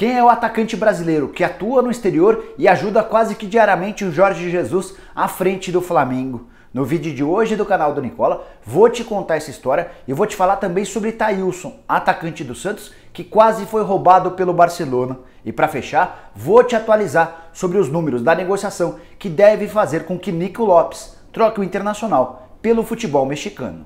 Quem é o atacante brasileiro que atua no exterior e ajuda quase que diariamente o Jorge Jesus à frente do Flamengo? No vídeo de hoje do canal do Nicola, vou te contar essa história e vou te falar também sobre Thailson, atacante do Santos, que quase foi roubado pelo Barcelona. E para fechar, vou te atualizar sobre os números da negociação que deve fazer com que Nico Lopes troque o Internacional pelo futebol mexicano.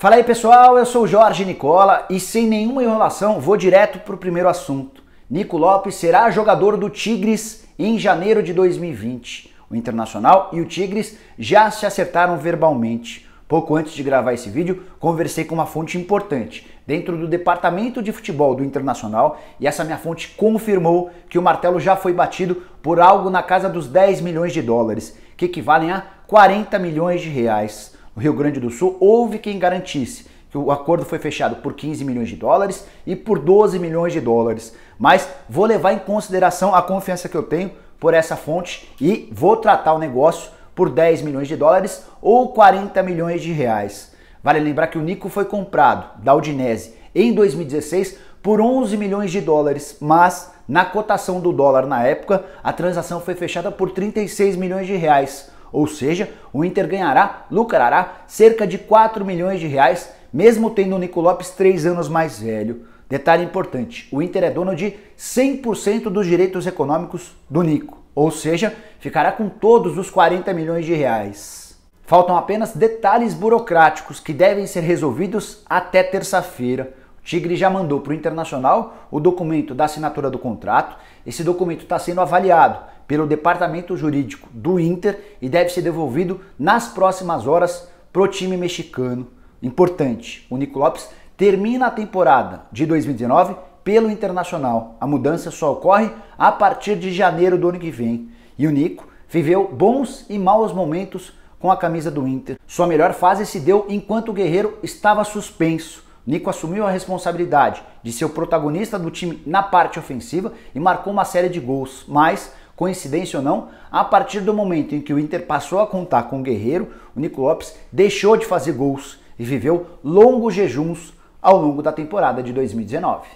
Fala aí pessoal, eu sou Jorge Nicola e sem nenhuma enrolação vou direto para o primeiro assunto. Nico Lopes será jogador do Tigres em janeiro de 2020. O Internacional e o Tigres já se acertaram verbalmente. Pouco antes de gravar esse vídeo, conversei com uma fonte importante dentro do departamento de futebol do Internacional e essa minha fonte confirmou que o martelo já foi batido por algo na casa dos 10 milhões de dólares, que equivalem a 40 milhões de reais no Rio Grande do Sul, houve quem garantisse que o acordo foi fechado por 15 milhões de dólares e por 12 milhões de dólares. Mas vou levar em consideração a confiança que eu tenho por essa fonte e vou tratar o negócio por 10 milhões de dólares ou 40 milhões de reais. Vale lembrar que o Nico foi comprado da Udinese em 2016 por 11 milhões de dólares, mas na cotação do dólar na época, a transação foi fechada por 36 milhões de reais. Ou seja, o Inter ganhará, lucrará cerca de 4 milhões de reais, mesmo tendo o Nico Lopes 3 anos mais velho. Detalhe importante: o Inter é dono de 100% dos direitos econômicos do Nico, ou seja, ficará com todos os 40 milhões de reais. Faltam apenas detalhes burocráticos que devem ser resolvidos até terça-feira. O Tigre já mandou para o Internacional o documento da assinatura do contrato. Esse documento está sendo avaliado pelo departamento jurídico do Inter e deve ser devolvido nas próximas horas pro time mexicano. Importante, o Nico Lopes termina a temporada de 2019 pelo Internacional. A mudança só ocorre a partir de janeiro do ano que vem. E o Nico viveu bons e maus momentos com a camisa do Inter. Sua melhor fase se deu enquanto o Guerreiro estava suspenso. Nico assumiu a responsabilidade de ser o protagonista do time na parte ofensiva e marcou uma série de gols, mas coincidência ou não, a partir do momento em que o Inter passou a contar com o Guerreiro, o Nico Lopes deixou de fazer gols e viveu longos jejuns ao longo da temporada de 2019.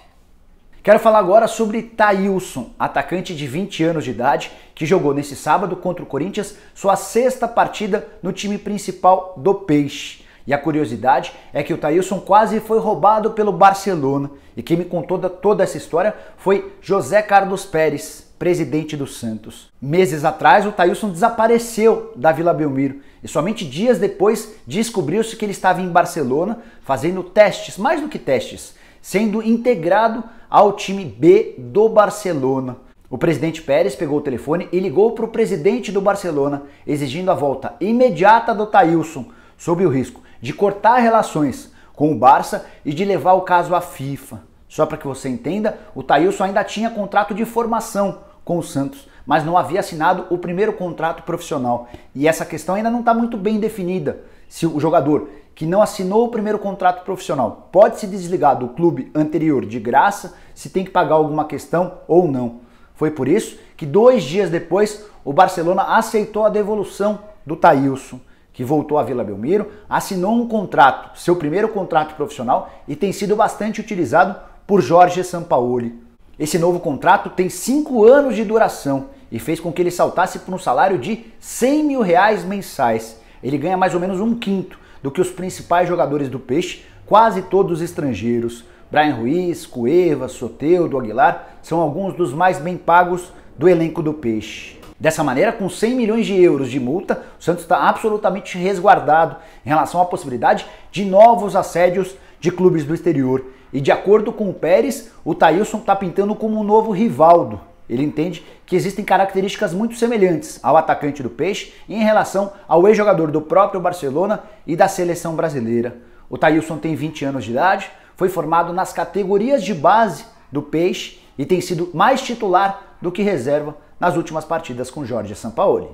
Quero falar agora sobre Thailson, atacante de 20 anos de idade, que jogou nesse sábado contra o Corinthians sua sexta partida no time principal do Peixe. E a curiosidade é que o Thailson quase foi roubado pelo Barcelona. E quem me contou toda essa história foi José Carlos Pérez, presidente do Santos. Meses atrás, o Taílson desapareceu da Vila Belmiro e somente dias depois descobriu-se que ele estava em Barcelona fazendo testes, mais do que testes, sendo integrado ao time B do Barcelona. O presidente Pérez pegou o telefone e ligou para o presidente do Barcelona, exigindo a volta imediata do Taílson, sob o risco de cortar relações com o Barça e de levar o caso à FIFA. Só para que você entenda, o Thailson ainda tinha contrato de formação com o Santos, mas não havia assinado o primeiro contrato profissional. E essa questão ainda não está muito bem definida. Se o jogador que não assinou o primeiro contrato profissional pode se desligar do clube anterior de graça, se tem que pagar alguma questão ou não. Foi por isso que dois dias depois o Barcelona aceitou a devolução do Thailson, que voltou à Vila Belmiro, assinou um contrato, seu primeiro contrato profissional, e tem sido bastante utilizado por Jorge Sampaoli. Esse novo contrato tem cinco anos de duração e fez com que ele saltasse para um salário de 100 mil reais mensais. Ele ganha mais ou menos um quinto do que os principais jogadores do Peixe, quase todos estrangeiros. Brian Ruiz, Cueva, Soteudo, Aguilar são alguns dos mais bem pagos do elenco do Peixe. Dessa maneira, com 100 milhões de euros de multa, o Santos está absolutamente resguardado em relação à possibilidade de novos assédios de clubes do exterior. E de acordo com o Pérez, o Taílson está pintando como um novo Rivaldo. Ele entende que existem características muito semelhantes ao atacante do Peixe em relação ao ex-jogador do próprio Barcelona e da seleção brasileira. O Taílson tem 20 anos de idade, foi formado nas categorias de base do Peixe e tem sido mais titular do que reserva nas últimas partidas com Jorge Sampaoli.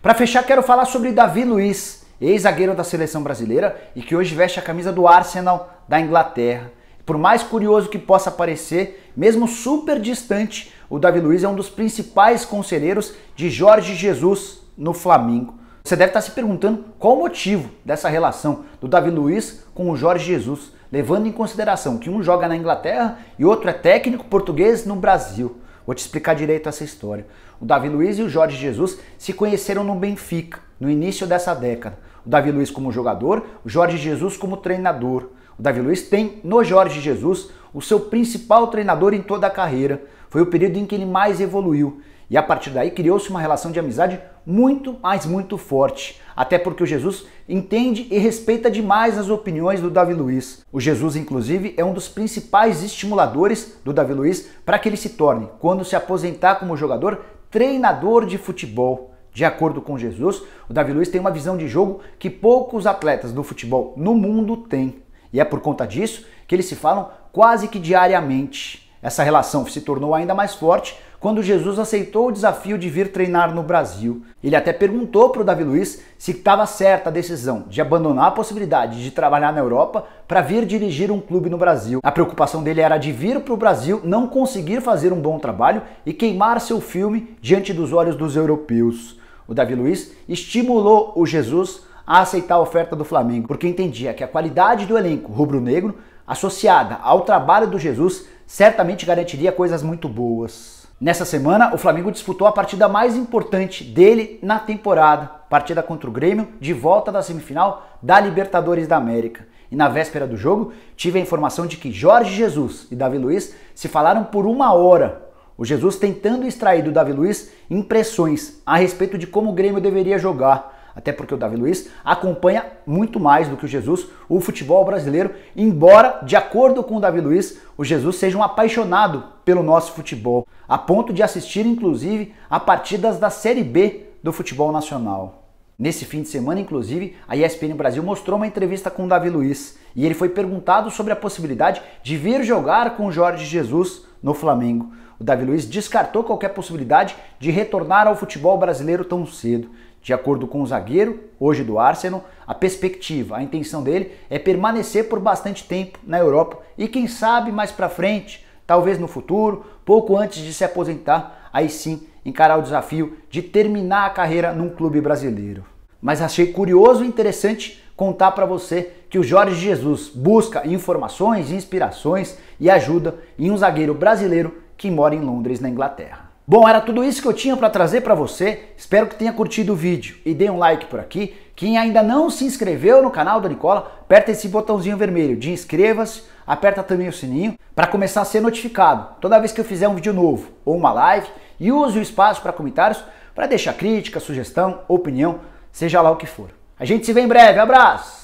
Para fechar, quero falar sobre Davi Luiz, ex-zagueiro da seleção brasileira e que hoje veste a camisa do Arsenal da Inglaterra. Por mais curioso que possa parecer, mesmo super distante, o Davi Luiz é um dos principais conselheiros de Jorge Jesus no Flamengo. Você deve estar se perguntando qual o motivo dessa relação do Davi Luiz com o Jorge Jesus, levando em consideração que um joga na Inglaterra e outro é técnico português no Brasil. Vou te explicar direito essa história. O Davi Luiz e o Jorge Jesus se conheceram no Benfica, no início dessa década o Davi Luiz como jogador, o Jorge Jesus como treinador. O Davi Luiz tem no Jorge Jesus o seu principal treinador em toda a carreira. Foi o período em que ele mais evoluiu. E a partir daí criou-se uma relação de amizade muito, mas muito forte. Até porque o Jesus entende e respeita demais as opiniões do Davi Luiz. O Jesus, inclusive, é um dos principais estimuladores do Davi Luiz para que ele se torne, quando se aposentar como jogador, treinador de futebol. De acordo com Jesus, o Davi Luiz tem uma visão de jogo que poucos atletas do futebol no mundo têm. E é por conta disso que eles se falam quase que diariamente. Essa relação se tornou ainda mais forte quando Jesus aceitou o desafio de vir treinar no Brasil. Ele até perguntou para o Davi Luiz se estava certa a decisão de abandonar a possibilidade de trabalhar na Europa para vir dirigir um clube no Brasil. A preocupação dele era de vir para o Brasil, não conseguir fazer um bom trabalho e queimar seu filme diante dos olhos dos europeus o Davi Luiz, estimulou o Jesus a aceitar a oferta do Flamengo, porque entendia que a qualidade do elenco rubro-negro, associada ao trabalho do Jesus, certamente garantiria coisas muito boas. Nessa semana, o Flamengo disputou a partida mais importante dele na temporada, partida contra o Grêmio, de volta da semifinal da Libertadores da América. E na véspera do jogo, tive a informação de que Jorge Jesus e Davi Luiz se falaram por uma hora o Jesus tentando extrair do Davi Luiz impressões a respeito de como o Grêmio deveria jogar. Até porque o Davi Luiz acompanha muito mais do que o Jesus o futebol brasileiro, embora, de acordo com o Davi Luiz, o Jesus seja um apaixonado pelo nosso futebol, a ponto de assistir inclusive a partidas da Série B do futebol nacional. Nesse fim de semana, inclusive, a ESPN Brasil mostrou uma entrevista com o Davi Luiz e ele foi perguntado sobre a possibilidade de vir jogar com o Jorge Jesus no Flamengo o Davi Luiz descartou qualquer possibilidade de retornar ao futebol brasileiro tão cedo. De acordo com o zagueiro, hoje do Arsenal, a perspectiva, a intenção dele é permanecer por bastante tempo na Europa e quem sabe mais para frente, talvez no futuro, pouco antes de se aposentar, aí sim encarar o desafio de terminar a carreira num clube brasileiro. Mas achei curioso e interessante contar para você que o Jorge Jesus busca informações, inspirações e ajuda em um zagueiro brasileiro que mora em Londres, na Inglaterra. Bom, era tudo isso que eu tinha para trazer para você. Espero que tenha curtido o vídeo e dê um like por aqui. Quem ainda não se inscreveu no canal do Nicola, aperta esse botãozinho vermelho de inscreva-se, aperta também o sininho para começar a ser notificado toda vez que eu fizer um vídeo novo ou uma live e use o espaço para comentários para deixar crítica, sugestão, opinião, seja lá o que for. A gente se vê em breve. Abraço!